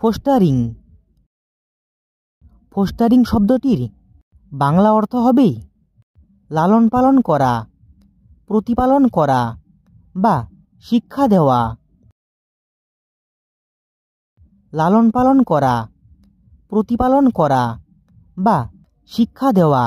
fostering fostering শব্দটির বাংলা অর্থ হবে লালন পালন করা প্রতিপালন করা বা শিক্ষা দেওয়া লালন পালন করা প্রতিপালন করা বা শিক্ষা দেওয়া